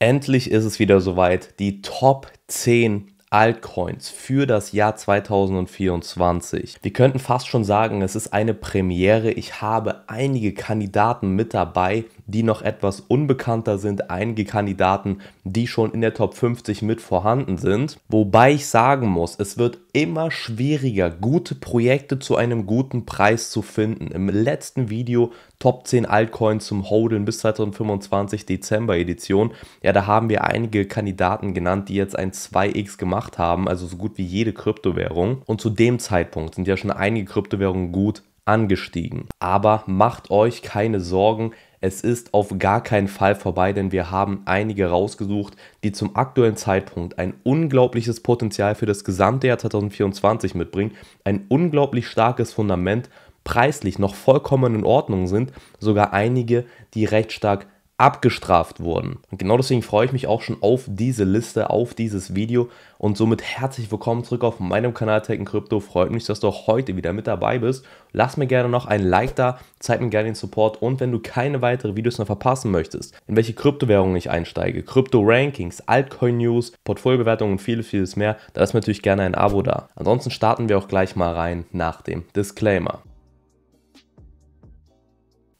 Endlich ist es wieder soweit. Die Top 10 Altcoins für das Jahr 2024. Wir könnten fast schon sagen, es ist eine Premiere. Ich habe einige Kandidaten mit dabei, die noch etwas unbekannter sind, einige Kandidaten, die schon in der Top 50 mit vorhanden sind. Wobei ich sagen muss, es wird immer schwieriger, gute Projekte zu einem guten Preis zu finden. Im letzten Video Top 10 Altcoins zum Hodeln bis 2025 Dezember Edition, ja, da haben wir einige Kandidaten genannt, die jetzt ein 2x gemacht gemacht haben, also so gut wie jede Kryptowährung. Und zu dem Zeitpunkt sind ja schon einige Kryptowährungen gut angestiegen. Aber macht euch keine Sorgen, es ist auf gar keinen Fall vorbei, denn wir haben einige rausgesucht, die zum aktuellen Zeitpunkt ein unglaubliches Potenzial für das gesamte Jahr 2024 mitbringen, ein unglaublich starkes Fundament, preislich noch vollkommen in Ordnung sind, sogar einige, die recht stark abgestraft wurden. Und genau deswegen freue ich mich auch schon auf diese Liste, auf dieses Video und somit herzlich willkommen zurück auf meinem Kanal Tekken Crypto. Freut mich, dass du auch heute wieder mit dabei bist. Lass mir gerne noch ein Like da, zeig mir gerne den Support und wenn du keine weiteren Videos mehr verpassen möchtest, in welche Kryptowährungen ich einsteige, Krypto-Rankings, Altcoin-News, Portfoliobewertungen und vieles, vieles mehr, da lass mir natürlich gerne ein Abo da. Ansonsten starten wir auch gleich mal rein nach dem Disclaimer.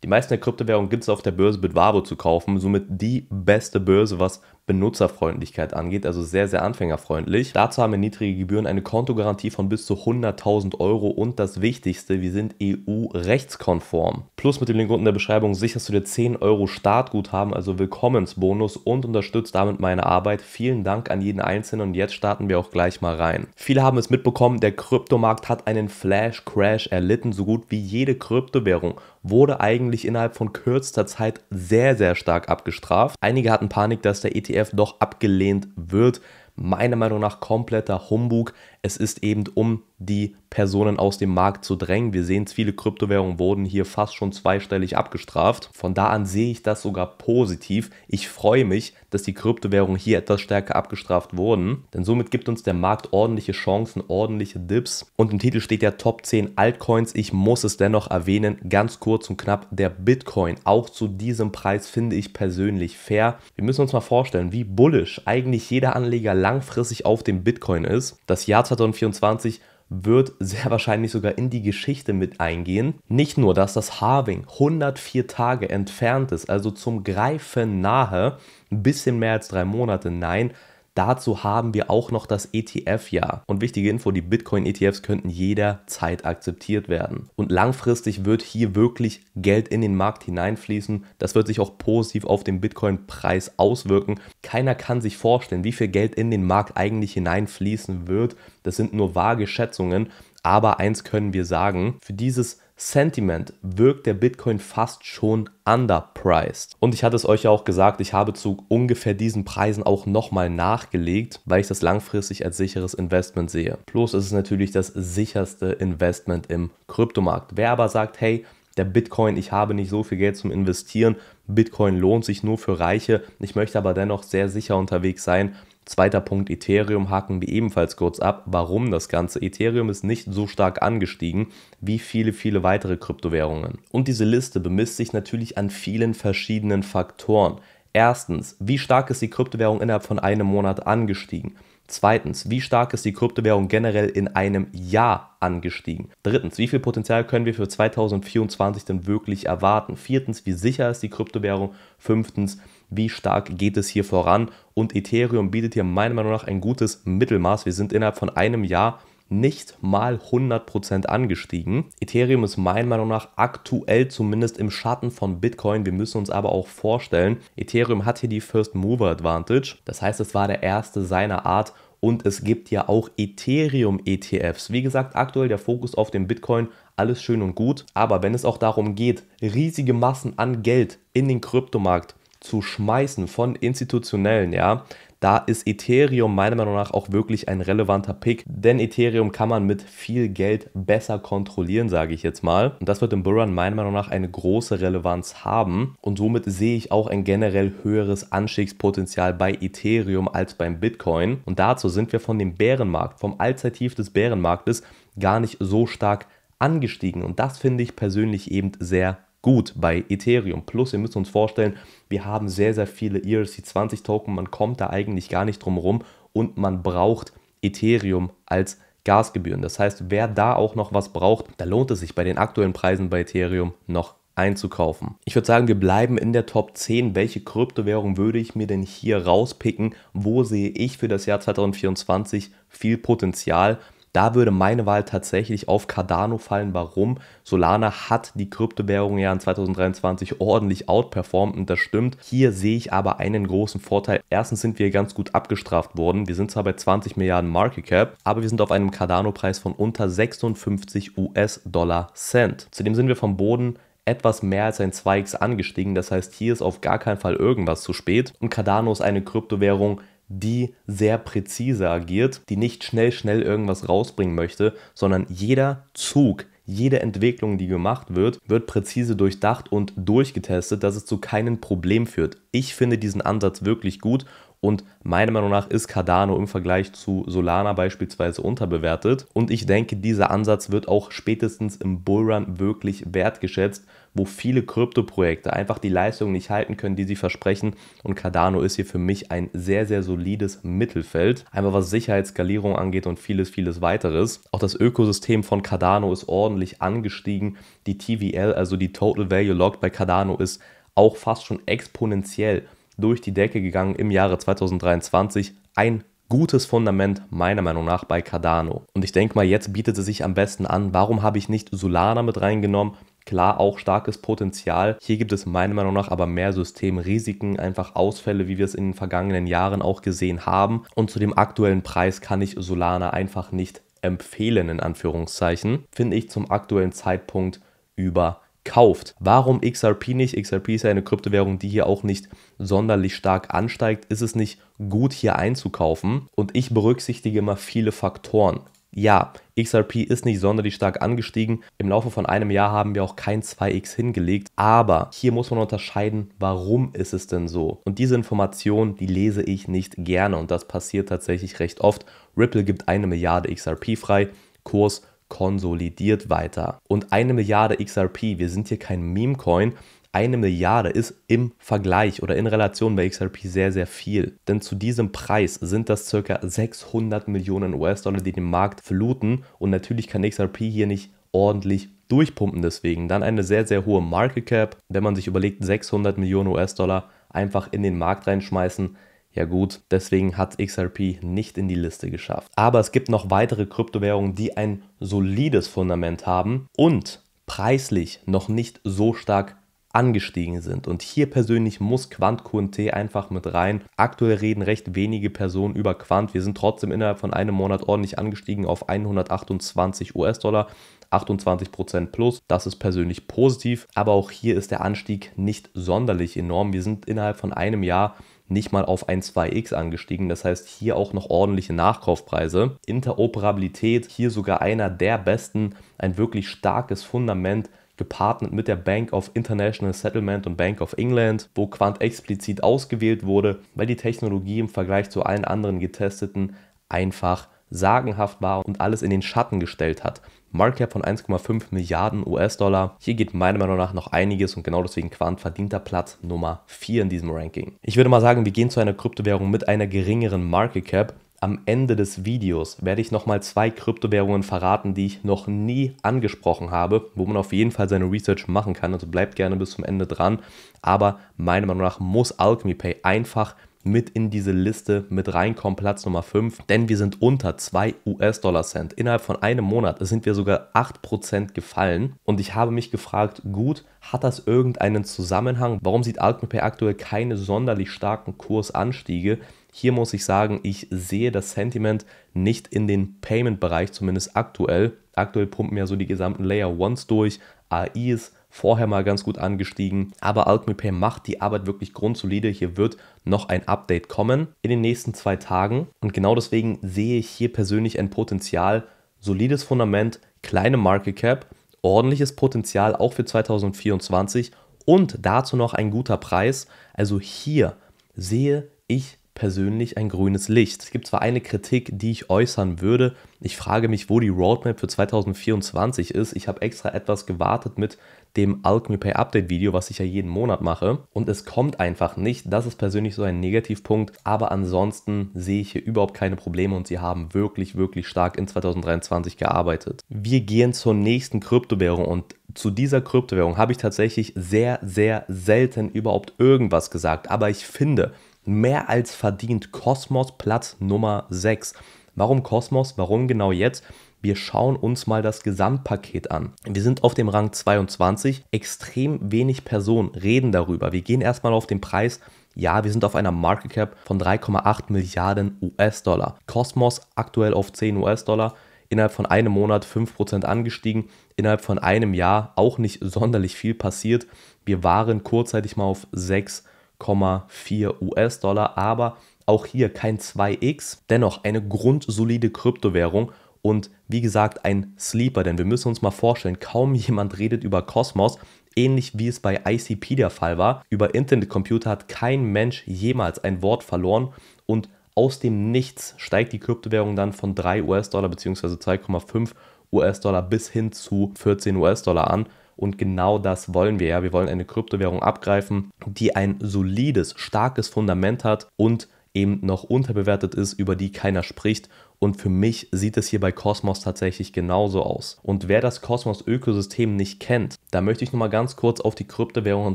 Die meisten der Kryptowährungen gibt es auf der Börse mit Bitwabo zu kaufen, somit die beste Börse, was Benutzerfreundlichkeit angeht, also sehr, sehr anfängerfreundlich. Dazu haben wir niedrige Gebühren, eine Kontogarantie von bis zu 100.000 Euro und das Wichtigste, wir sind EU-rechtskonform. Plus mit dem Link unten in der Beschreibung sicherst du dir 10 Euro Startguthaben, also Willkommensbonus und unterstützt damit meine Arbeit. Vielen Dank an jeden Einzelnen und jetzt starten wir auch gleich mal rein. Viele haben es mitbekommen, der Kryptomarkt hat einen Flash-Crash erlitten, so gut wie jede Kryptowährung wurde eigentlich innerhalb von kürzester Zeit sehr, sehr stark abgestraft. Einige hatten Panik, dass der ETF ETF doch abgelehnt wird. Meiner Meinung nach kompletter Humbug. Es ist eben, um die Personen aus dem Markt zu drängen. Wir sehen es, viele Kryptowährungen wurden hier fast schon zweistellig abgestraft. Von da an sehe ich das sogar positiv. Ich freue mich, dass die Kryptowährungen hier etwas stärker abgestraft wurden, denn somit gibt uns der Markt ordentliche Chancen, ordentliche Dips. Und im Titel steht ja Top 10 Altcoins. Ich muss es dennoch erwähnen, ganz kurz und knapp, der Bitcoin. Auch zu diesem Preis finde ich persönlich fair. Wir müssen uns mal vorstellen, wie bullish eigentlich jeder Anleger langfristig auf dem Bitcoin ist. Das Jahr 2024 wird sehr wahrscheinlich sogar in die Geschichte mit eingehen. Nicht nur, dass das Harving 104 Tage entfernt ist, also zum Greifen nahe, ein bisschen mehr als drei Monate, nein, Dazu haben wir auch noch das ETF-Jahr. Und wichtige Info, die Bitcoin-ETFs könnten jederzeit akzeptiert werden. Und langfristig wird hier wirklich Geld in den Markt hineinfließen. Das wird sich auch positiv auf den Bitcoin-Preis auswirken. Keiner kann sich vorstellen, wie viel Geld in den Markt eigentlich hineinfließen wird. Das sind nur vage Schätzungen. Aber eins können wir sagen, für dieses Sentiment wirkt der Bitcoin fast schon underpriced. Und ich hatte es euch ja auch gesagt, ich habe zu ungefähr diesen Preisen auch nochmal nachgelegt, weil ich das langfristig als sicheres Investment sehe. Plus ist es natürlich das sicherste Investment im Kryptomarkt. Wer aber sagt, hey, der Bitcoin, ich habe nicht so viel Geld zum Investieren, Bitcoin lohnt sich nur für Reiche, ich möchte aber dennoch sehr sicher unterwegs sein, Zweiter Punkt Ethereum hacken wir ebenfalls kurz ab. Warum das Ganze? Ethereum ist nicht so stark angestiegen wie viele, viele weitere Kryptowährungen. Und diese Liste bemisst sich natürlich an vielen verschiedenen Faktoren. Erstens, wie stark ist die Kryptowährung innerhalb von einem Monat angestiegen? Zweitens, wie stark ist die Kryptowährung generell in einem Jahr angestiegen? Drittens, wie viel Potenzial können wir für 2024 denn wirklich erwarten? Viertens, wie sicher ist die Kryptowährung? Fünftens, wie stark geht es hier voran. Und Ethereum bietet hier meiner Meinung nach ein gutes Mittelmaß. Wir sind innerhalb von einem Jahr nicht mal 100% angestiegen. Ethereum ist meiner Meinung nach aktuell zumindest im Schatten von Bitcoin. Wir müssen uns aber auch vorstellen, Ethereum hat hier die First Mover Advantage. Das heißt, es war der erste seiner Art und es gibt ja auch Ethereum-ETFs. Wie gesagt, aktuell der Fokus auf dem Bitcoin, alles schön und gut. Aber wenn es auch darum geht, riesige Massen an Geld in den Kryptomarkt zu schmeißen von institutionellen, ja, da ist Ethereum meiner Meinung nach auch wirklich ein relevanter Pick, denn Ethereum kann man mit viel Geld besser kontrollieren, sage ich jetzt mal. Und das wird im Bullrun meiner Meinung nach eine große Relevanz haben und somit sehe ich auch ein generell höheres Anstiegspotenzial bei Ethereum als beim Bitcoin. Und dazu sind wir von dem Bärenmarkt, vom Allzeittief des Bärenmarktes gar nicht so stark angestiegen und das finde ich persönlich eben sehr gut bei Ethereum. Plus, ihr müsst uns vorstellen, wir haben sehr, sehr viele ERC20-Token. Man kommt da eigentlich gar nicht drum herum und man braucht Ethereum als Gasgebühren. Das heißt, wer da auch noch was braucht, da lohnt es sich bei den aktuellen Preisen bei Ethereum noch einzukaufen. Ich würde sagen, wir bleiben in der Top 10. Welche Kryptowährung würde ich mir denn hier rauspicken? Wo sehe ich für das Jahr 2024 viel Potenzial? Da würde meine Wahl tatsächlich auf Cardano fallen. Warum? Solana hat die Kryptowährung ja in 2023 ordentlich outperformt und das stimmt. Hier sehe ich aber einen großen Vorteil. Erstens sind wir ganz gut abgestraft worden. Wir sind zwar bei 20 Milliarden Market Cap, aber wir sind auf einem Cardano-Preis von unter 56 US-Dollar Cent. Zudem sind wir vom Boden etwas mehr als ein 2x angestiegen. Das heißt, hier ist auf gar keinen Fall irgendwas zu spät. Und Cardano ist eine Kryptowährung, die sehr präzise agiert, die nicht schnell, schnell irgendwas rausbringen möchte, sondern jeder Zug, jede Entwicklung, die gemacht wird, wird präzise durchdacht und durchgetestet, dass es zu keinem Problem führt. Ich finde diesen Ansatz wirklich gut und meiner Meinung nach ist Cardano im Vergleich zu Solana beispielsweise unterbewertet. Und ich denke, dieser Ansatz wird auch spätestens im Bullrun wirklich wertgeschätzt, wo viele Kryptoprojekte einfach die Leistung nicht halten können, die sie versprechen. Und Cardano ist hier für mich ein sehr, sehr solides Mittelfeld. Einmal was Sicherheitsskalierung angeht und vieles, vieles weiteres. Auch das Ökosystem von Cardano ist ordentlich angestiegen. Die TVL, also die Total Value Locked bei Cardano ist auch fast schon exponentiell durch die Decke gegangen im Jahre 2023. Ein gutes Fundament meiner Meinung nach bei Cardano. Und ich denke mal, jetzt bietet es sich am besten an. Warum habe ich nicht Solana mit reingenommen? Klar, auch starkes Potenzial. Hier gibt es meiner Meinung nach aber mehr Systemrisiken, einfach Ausfälle, wie wir es in den vergangenen Jahren auch gesehen haben. Und zu dem aktuellen Preis kann ich Solana einfach nicht empfehlen, in Anführungszeichen. Finde ich zum aktuellen Zeitpunkt über kauft. Warum XRP nicht? XRP ist ja eine Kryptowährung, die hier auch nicht sonderlich stark ansteigt. Ist es nicht gut, hier einzukaufen? Und ich berücksichtige immer viele Faktoren. Ja, XRP ist nicht sonderlich stark angestiegen. Im Laufe von einem Jahr haben wir auch kein 2x hingelegt. Aber hier muss man unterscheiden, warum ist es denn so? Und diese Information, die lese ich nicht gerne. Und das passiert tatsächlich recht oft. Ripple gibt eine Milliarde XRP frei. Kurs konsolidiert weiter. Und eine Milliarde XRP, wir sind hier kein Meme-Coin, eine Milliarde ist im Vergleich oder in Relation bei XRP sehr, sehr viel. Denn zu diesem Preis sind das ca. 600 Millionen US-Dollar, die den Markt fluten. Und natürlich kann XRP hier nicht ordentlich durchpumpen deswegen. Dann eine sehr, sehr hohe Market Cap. Wenn man sich überlegt, 600 Millionen US-Dollar einfach in den Markt reinschmeißen, ja gut, deswegen hat XRP nicht in die Liste geschafft. Aber es gibt noch weitere Kryptowährungen, die ein solides Fundament haben und preislich noch nicht so stark angestiegen sind. Und hier persönlich muss Quant QNT einfach mit rein. Aktuell reden recht wenige Personen über Quant. Wir sind trotzdem innerhalb von einem Monat ordentlich angestiegen auf 128 US-Dollar. 28% plus. Das ist persönlich positiv. Aber auch hier ist der Anstieg nicht sonderlich enorm. Wir sind innerhalb von einem Jahr nicht mal auf 1,2x angestiegen. Das heißt, hier auch noch ordentliche Nachkaufpreise. Interoperabilität, hier sogar einer der besten, ein wirklich starkes Fundament gepartnert mit der Bank of International Settlement und Bank of England, wo Quant explizit ausgewählt wurde, weil die Technologie im Vergleich zu allen anderen getesteten einfach sagenhaft war und alles in den Schatten gestellt hat. Market Cap von 1,5 Milliarden US-Dollar. Hier geht meiner Meinung nach noch einiges und genau deswegen Quant verdienter Platz Nummer 4 in diesem Ranking. Ich würde mal sagen, wir gehen zu einer Kryptowährung mit einer geringeren Market Cap. Am Ende des Videos werde ich nochmal zwei Kryptowährungen verraten, die ich noch nie angesprochen habe, wo man auf jeden Fall seine Research machen kann. Also bleibt gerne bis zum Ende dran. Aber meiner Meinung nach muss Alchemy Pay einfach mit in diese Liste mit reinkommen, Platz Nummer 5, denn wir sind unter 2 US-Dollar-Cent. Innerhalb von einem Monat sind wir sogar 8% gefallen und ich habe mich gefragt, gut, hat das irgendeinen Zusammenhang? Warum sieht Altmapay aktuell keine sonderlich starken Kursanstiege? Hier muss ich sagen, ich sehe das Sentiment nicht in den Payment-Bereich, zumindest aktuell. Aktuell pumpen ja so die gesamten Layer 1s durch, AIs, vorher mal ganz gut angestiegen. Aber AlchemyPay macht die Arbeit wirklich grundsolide. Hier wird noch ein Update kommen in den nächsten zwei Tagen. Und genau deswegen sehe ich hier persönlich ein Potenzial, solides Fundament, kleine Market Cap, ordentliches Potenzial auch für 2024 und dazu noch ein guter Preis. Also hier sehe ich persönlich ein grünes Licht. Es gibt zwar eine Kritik, die ich äußern würde. Ich frage mich, wo die Roadmap für 2024 ist. Ich habe extra etwas gewartet mit dem Alchemy Pay Update Video, was ich ja jeden Monat mache. Und es kommt einfach nicht. Das ist persönlich so ein Negativpunkt. Aber ansonsten sehe ich hier überhaupt keine Probleme und sie haben wirklich, wirklich stark in 2023 gearbeitet. Wir gehen zur nächsten Kryptowährung und zu dieser Kryptowährung habe ich tatsächlich sehr, sehr selten überhaupt irgendwas gesagt. Aber ich finde, mehr als verdient Kosmos Platz Nummer 6. Warum Kosmos? Warum genau jetzt? wir schauen uns mal das Gesamtpaket an. Wir sind auf dem Rang 22, extrem wenig Personen reden darüber. Wir gehen erstmal auf den Preis. Ja, wir sind auf einer Market Cap von 3,8 Milliarden US-Dollar. Cosmos aktuell auf 10 US-Dollar innerhalb von einem Monat 5% angestiegen, innerhalb von einem Jahr auch nicht sonderlich viel passiert. Wir waren kurzzeitig mal auf 6,4 US-Dollar, aber auch hier kein 2x, dennoch eine grundsolide Kryptowährung und wie gesagt ein Sleeper, denn wir müssen uns mal vorstellen, kaum jemand redet über Kosmos, ähnlich wie es bei ICP der Fall war. Über Internetcomputer hat kein Mensch jemals ein Wort verloren und aus dem Nichts steigt die Kryptowährung dann von 3 US-Dollar bzw. 2,5 US-Dollar bis hin zu 14 US-Dollar an. Und genau das wollen wir ja. Wir wollen eine Kryptowährung abgreifen, die ein solides, starkes Fundament hat und eben noch unterbewertet ist, über die keiner spricht und für mich sieht es hier bei Cosmos tatsächlich genauso aus. Und wer das Cosmos-Ökosystem nicht kennt, da möchte ich nochmal ganz kurz auf die Kryptowährungen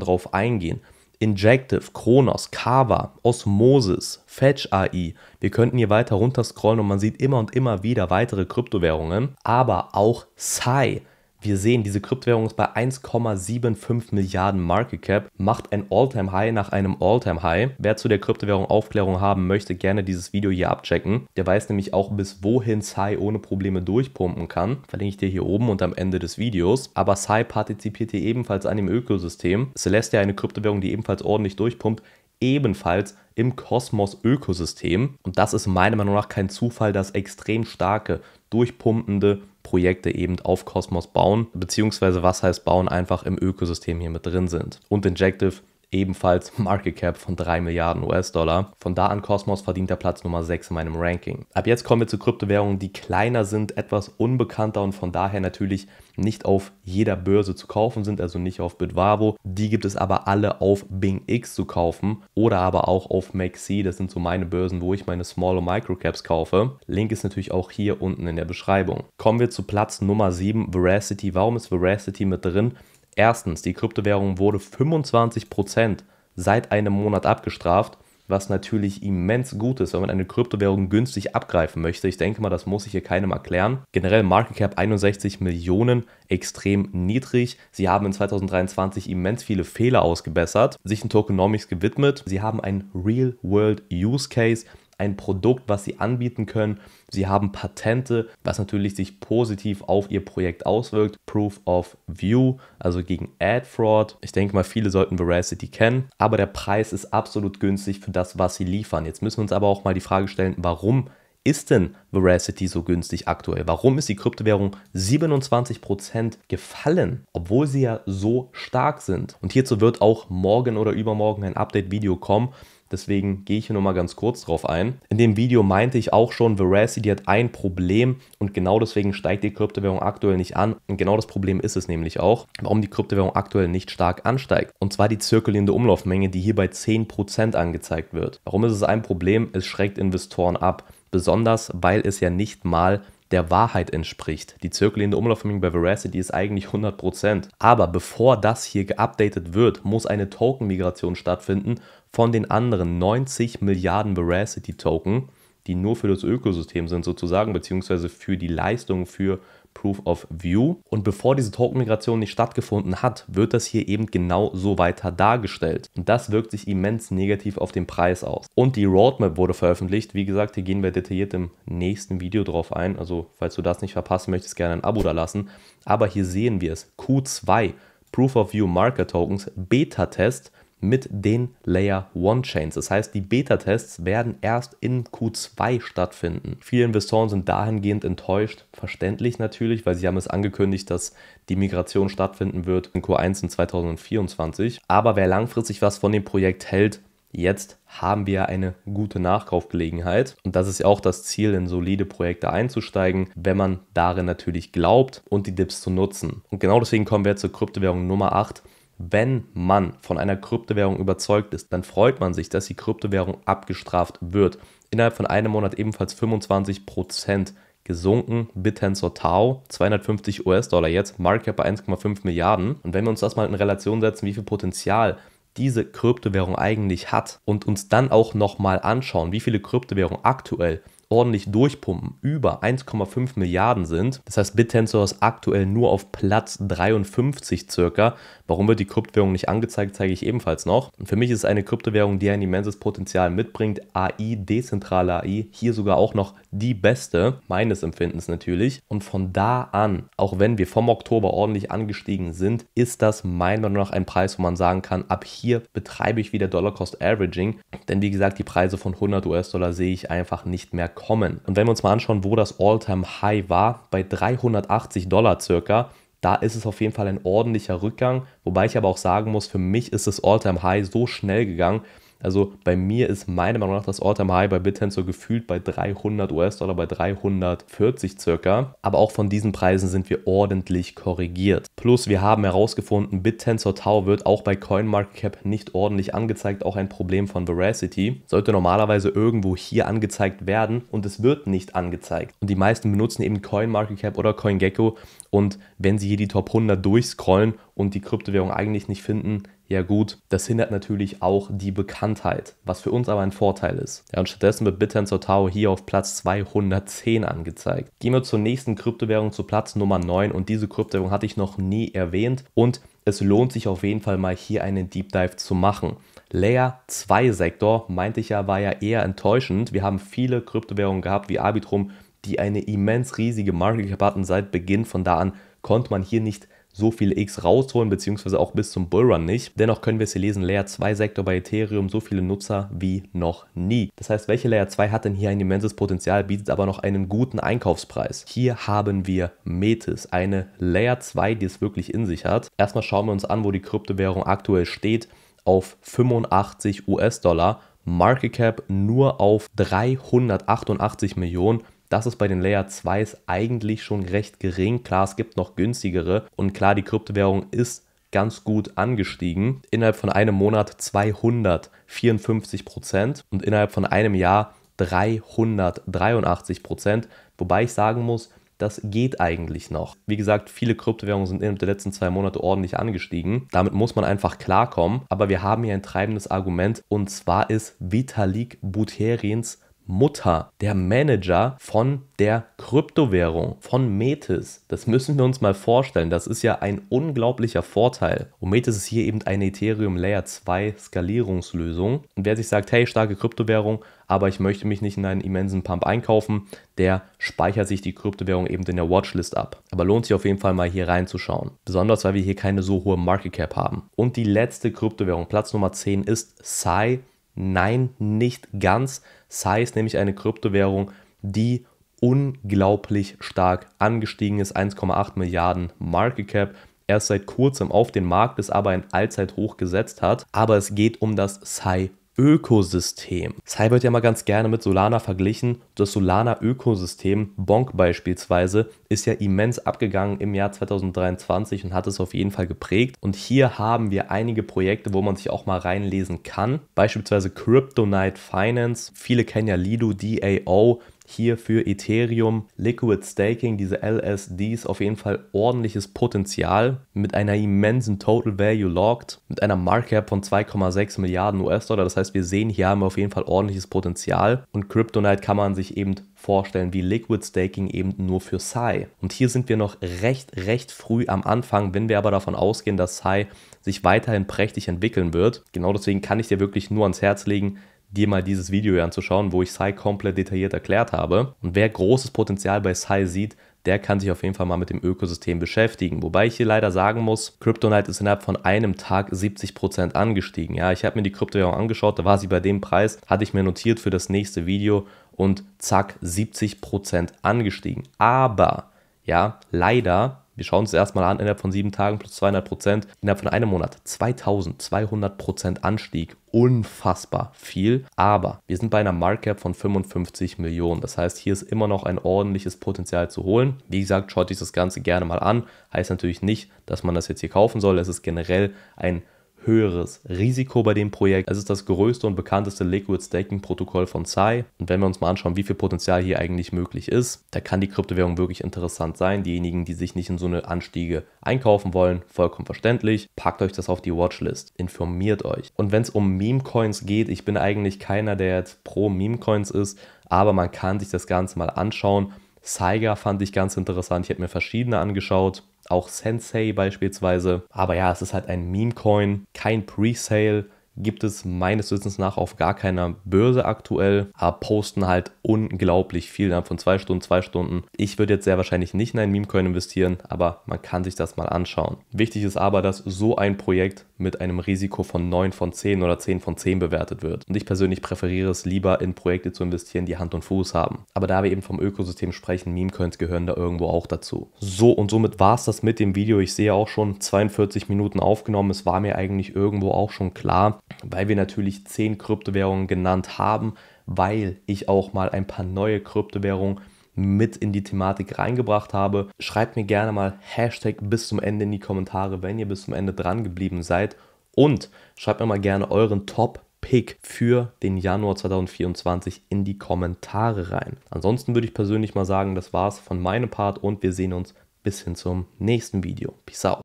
drauf eingehen. Injective, Kronos, Kava, Osmosis, Fetch AI. Wir könnten hier weiter runter scrollen und man sieht immer und immer wieder weitere Kryptowährungen, aber auch Psy. Wir sehen, diese Kryptowährung ist bei 1,75 Milliarden Market Cap, macht ein Alltime high nach einem Alltime high Wer zu der Kryptowährung Aufklärung haben möchte, gerne dieses Video hier abchecken. Der weiß nämlich auch, bis wohin Sai ohne Probleme durchpumpen kann. Verlinke ich dir hier oben und am Ende des Videos. Aber Sai partizipiert hier ebenfalls an dem Ökosystem. Celestia, eine Kryptowährung, die ebenfalls ordentlich durchpumpt, ebenfalls im Kosmos-Ökosystem. Und das ist meiner Meinung nach kein Zufall, dass extrem starke, durchpumpende Projekte eben auf Cosmos bauen, beziehungsweise was heißt bauen, einfach im Ökosystem hier mit drin sind. Und Injective ebenfalls Market Cap von 3 Milliarden US-Dollar. Von da an Cosmos verdient der Platz Nummer 6 in meinem Ranking. Ab jetzt kommen wir zu Kryptowährungen, die kleiner sind, etwas unbekannter und von daher natürlich nicht auf jeder Börse zu kaufen sind, also nicht auf Bitvavo. Die gibt es aber alle auf Bing X zu kaufen oder aber auch auf Maxi. Das sind so meine Börsen, wo ich meine Small und Microcaps kaufe. Link ist natürlich auch hier unten in der Beschreibung. Kommen wir zu Platz Nummer 7, Veracity. Warum ist Veracity mit drin? Erstens, die Kryptowährung wurde 25% seit einem Monat abgestraft, was natürlich immens gut ist, wenn man eine Kryptowährung günstig abgreifen möchte. Ich denke mal, das muss ich hier keinem erklären. Generell Market Cap 61 Millionen, extrem niedrig. Sie haben in 2023 immens viele Fehler ausgebessert, sich in Tokenomics gewidmet. Sie haben einen Real-World-Use-Case, ein Produkt, was sie anbieten können, Sie haben Patente, was natürlich sich positiv auf ihr Projekt auswirkt. Proof of View, also gegen Ad Fraud. Ich denke mal, viele sollten Veracity kennen, aber der Preis ist absolut günstig für das, was sie liefern. Jetzt müssen wir uns aber auch mal die Frage stellen, warum ist denn Veracity so günstig aktuell? Warum ist die Kryptowährung 27% gefallen, obwohl sie ja so stark sind? Und hierzu wird auch morgen oder übermorgen ein Update-Video kommen. Deswegen gehe ich hier nochmal ganz kurz drauf ein. In dem Video meinte ich auch schon, Veracity hat ein Problem und genau deswegen steigt die Kryptowährung aktuell nicht an. Und genau das Problem ist es nämlich auch, warum die Kryptowährung aktuell nicht stark ansteigt. Und zwar die zirkulierende Umlaufmenge, die hier bei 10% angezeigt wird. Warum ist es ein Problem? Es schreckt Investoren ab. Besonders, weil es ja nicht mal der Wahrheit entspricht. Die zirkulierende Umlaufmenge bei Veracity ist eigentlich 100%. Aber bevor das hier geupdatet wird, muss eine Token-Migration stattfinden von den anderen 90 Milliarden Veracity-Token, die nur für das Ökosystem sind sozusagen, beziehungsweise für die Leistung für Proof of View. Und bevor diese Token-Migration nicht stattgefunden hat, wird das hier eben genau so weiter dargestellt. Und das wirkt sich immens negativ auf den Preis aus. Und die Roadmap wurde veröffentlicht. Wie gesagt, hier gehen wir detailliert im nächsten Video drauf ein. Also, falls du das nicht verpassen möchtest, gerne ein Abo da lassen. Aber hier sehen wir es. Q2 Proof of View Marker Tokens Beta Test mit den Layer 1 Chains. Das heißt, die Beta-Tests werden erst in Q2 stattfinden. Viele Investoren sind dahingehend enttäuscht, verständlich natürlich, weil sie haben es angekündigt, dass die Migration stattfinden wird in Q1 in 2024. Aber wer langfristig was von dem Projekt hält, Jetzt haben wir eine gute Nachkaufgelegenheit und das ist ja auch das Ziel, in solide Projekte einzusteigen, wenn man darin natürlich glaubt und die Dips zu nutzen. Und genau deswegen kommen wir zur Kryptowährung Nummer 8, wenn man von einer Kryptowährung überzeugt ist, dann freut man sich, dass die Kryptowährung abgestraft wird. Innerhalb von einem Monat ebenfalls 25% gesunken. Bittensor Tau, 250 US-Dollar jetzt, Market bei 1,5 Milliarden. Und wenn wir uns das mal in Relation setzen, wie viel Potenzial diese Kryptowährung eigentlich hat und uns dann auch nochmal anschauen, wie viele Kryptowährungen aktuell ordentlich durchpumpen, über 1,5 Milliarden sind. Das heißt, BitTensor ist aktuell nur auf Platz 53 circa. Warum wird die Kryptowährung nicht angezeigt, zeige ich ebenfalls noch. Und für mich ist es eine Kryptowährung, die ein immenses Potenzial mitbringt. AI, dezentrale AI, hier sogar auch noch die beste, meines Empfindens natürlich. Und von da an, auch wenn wir vom Oktober ordentlich angestiegen sind, ist das meiner Meinung nach ein Preis, wo man sagen kann, ab hier betreibe ich wieder Dollar Cost Averaging. Denn wie gesagt, die Preise von 100 US-Dollar sehe ich einfach nicht mehr kommen. Und wenn wir uns mal anschauen, wo das All-Time-High war, bei 380 Dollar circa, da ist es auf jeden Fall ein ordentlicher Rückgang. Wobei ich aber auch sagen muss, für mich ist das All-Time-High so schnell gegangen, also bei mir ist meiner Meinung nach das All-Time High bei BitTensor gefühlt bei 300 US-Dollar, bei 340 circa. Aber auch von diesen Preisen sind wir ordentlich korrigiert. Plus wir haben herausgefunden, BitTensor Tau wird auch bei CoinMarketCap nicht ordentlich angezeigt, auch ein Problem von Veracity. Sollte normalerweise irgendwo hier angezeigt werden und es wird nicht angezeigt. Und die meisten benutzen eben CoinMarketCap oder CoinGecko und wenn sie hier die Top 100 durchscrollen und die Kryptowährung eigentlich nicht finden, ja gut, das hindert natürlich auch die Bekanntheit, was für uns aber ein Vorteil ist. Ja, und stattdessen wird Bitcoin Tau hier auf Platz 210 angezeigt. Gehen wir zur nächsten Kryptowährung zu Platz Nummer 9 und diese Kryptowährung hatte ich noch nie erwähnt und es lohnt sich auf jeden Fall mal hier einen Deep Dive zu machen. Layer 2 Sektor, meinte ich ja, war ja eher enttäuschend. Wir haben viele Kryptowährungen gehabt wie Arbitrum, die eine immens riesige Market Cap hatten seit Beginn. Von da an konnte man hier nicht so viel X rausholen, beziehungsweise auch bis zum Bullrun nicht. Dennoch können wir es hier lesen, Layer 2 Sektor bei Ethereum so viele Nutzer wie noch nie. Das heißt, welche Layer 2 hat denn hier ein immenses Potenzial, bietet aber noch einen guten Einkaufspreis? Hier haben wir Metis, eine Layer 2, die es wirklich in sich hat. Erstmal schauen wir uns an, wo die Kryptowährung aktuell steht, auf 85 US-Dollar. Market Cap nur auf 388 Millionen das ist bei den Layer 2s eigentlich schon recht gering. Klar, es gibt noch günstigere und klar, die Kryptowährung ist ganz gut angestiegen. Innerhalb von einem Monat 254 Prozent und innerhalb von einem Jahr 383 Prozent. Wobei ich sagen muss, das geht eigentlich noch. Wie gesagt, viele Kryptowährungen sind innerhalb der letzten zwei Monate ordentlich angestiegen. Damit muss man einfach klarkommen. Aber wir haben hier ein treibendes Argument und zwar ist Vitalik Buterins Mutter, der Manager von der Kryptowährung, von Metis. Das müssen wir uns mal vorstellen. Das ist ja ein unglaublicher Vorteil. Und Metis ist hier eben eine Ethereum Layer 2 Skalierungslösung. Und wer sich sagt, hey, starke Kryptowährung, aber ich möchte mich nicht in einen immensen Pump einkaufen, der speichert sich die Kryptowährung eben in der Watchlist ab. Aber lohnt sich auf jeden Fall mal hier reinzuschauen. Besonders weil wir hier keine so hohe Market Cap haben. Und die letzte Kryptowährung, Platz Nummer 10, ist Psy Nein, nicht ganz. Sai ist nämlich eine Kryptowährung, die unglaublich stark angestiegen ist. 1,8 Milliarden Market Cap. Erst seit kurzem auf den Markt ist aber ein Allzeithoch gesetzt hat. Aber es geht um das Sai Ökosystem. Sai wird ja mal ganz gerne mit Solana verglichen. Das Solana-Ökosystem, Bonk beispielsweise, ist ja immens abgegangen im Jahr 2023 und hat es auf jeden Fall geprägt. Und hier haben wir einige Projekte, wo man sich auch mal reinlesen kann. Beispielsweise Crypto Night Finance. Viele kennen ja Lido DAO hier für Ethereum, Liquid Staking, diese LSDs, auf jeden Fall ordentliches Potenzial mit einer immensen Total Value Locked, mit einer Market Cap von 2,6 Milliarden US-Dollar. Das heißt, wir sehen, hier haben wir auf jeden Fall ordentliches Potenzial und Kryptonite kann man sich eben vorstellen wie Liquid Staking eben nur für Sai. Und hier sind wir noch recht, recht früh am Anfang, wenn wir aber davon ausgehen, dass Sai sich weiterhin prächtig entwickeln wird. Genau deswegen kann ich dir wirklich nur ans Herz legen, dir mal dieses Video hier anzuschauen, wo ich Psy komplett detailliert erklärt habe. Und wer großes Potenzial bei Psy sieht, der kann sich auf jeden Fall mal mit dem Ökosystem beschäftigen. Wobei ich hier leider sagen muss, Kryptonite ist innerhalb von einem Tag 70% angestiegen. Ja, ich habe mir die Kryptowährung angeschaut, da war sie bei dem Preis, hatte ich mir notiert für das nächste Video und zack, 70% angestiegen. Aber, ja, leider wir schauen uns das erstmal an, innerhalb von sieben Tagen plus 200 Prozent, innerhalb von einem Monat 2200 Prozent Anstieg. Unfassbar viel. Aber wir sind bei einer Markup von 55 Millionen. Das heißt, hier ist immer noch ein ordentliches Potenzial zu holen. Wie gesagt, schaut euch das Ganze gerne mal an. Heißt natürlich nicht, dass man das jetzt hier kaufen soll. Es ist generell ein höheres Risiko bei dem Projekt. Es ist das größte und bekannteste Liquid Staking Protokoll von Sai. Und wenn wir uns mal anschauen, wie viel Potenzial hier eigentlich möglich ist, da kann die Kryptowährung wirklich interessant sein. Diejenigen, die sich nicht in so eine Anstiege einkaufen wollen, vollkommen verständlich. Packt euch das auf die Watchlist, informiert euch. Und wenn es um Meme Coins geht, ich bin eigentlich keiner, der jetzt pro Meme Coins ist, aber man kann sich das Ganze mal anschauen. Saiga fand ich ganz interessant. Ich habe mir verschiedene angeschaut auch Sensei beispielsweise. Aber ja, es ist halt ein Meme-Coin, kein Presale, gibt es meines Wissens nach auf gar keiner Börse aktuell, aber posten halt unglaublich viel innerhalb von zwei Stunden, zwei Stunden. Ich würde jetzt sehr wahrscheinlich nicht in einen coin investieren, aber man kann sich das mal anschauen. Wichtig ist aber, dass so ein Projekt mit einem Risiko von 9 von 10 oder 10 von 10 bewertet wird. Und ich persönlich präferiere es lieber, in Projekte zu investieren, die Hand und Fuß haben. Aber da wir eben vom Ökosystem sprechen, Meme-Coins gehören da irgendwo auch dazu. So und somit war es das mit dem Video. Ich sehe auch schon 42 Minuten aufgenommen. Es war mir eigentlich irgendwo auch schon klar, weil wir natürlich 10 Kryptowährungen genannt haben, weil ich auch mal ein paar neue Kryptowährungen mit in die Thematik reingebracht habe. Schreibt mir gerne mal Hashtag bis zum Ende in die Kommentare, wenn ihr bis zum Ende dran geblieben seid. Und schreibt mir mal gerne euren Top-Pick für den Januar 2024 in die Kommentare rein. Ansonsten würde ich persönlich mal sagen, das war's von meinem Part und wir sehen uns bis hin zum nächsten Video. Peace out.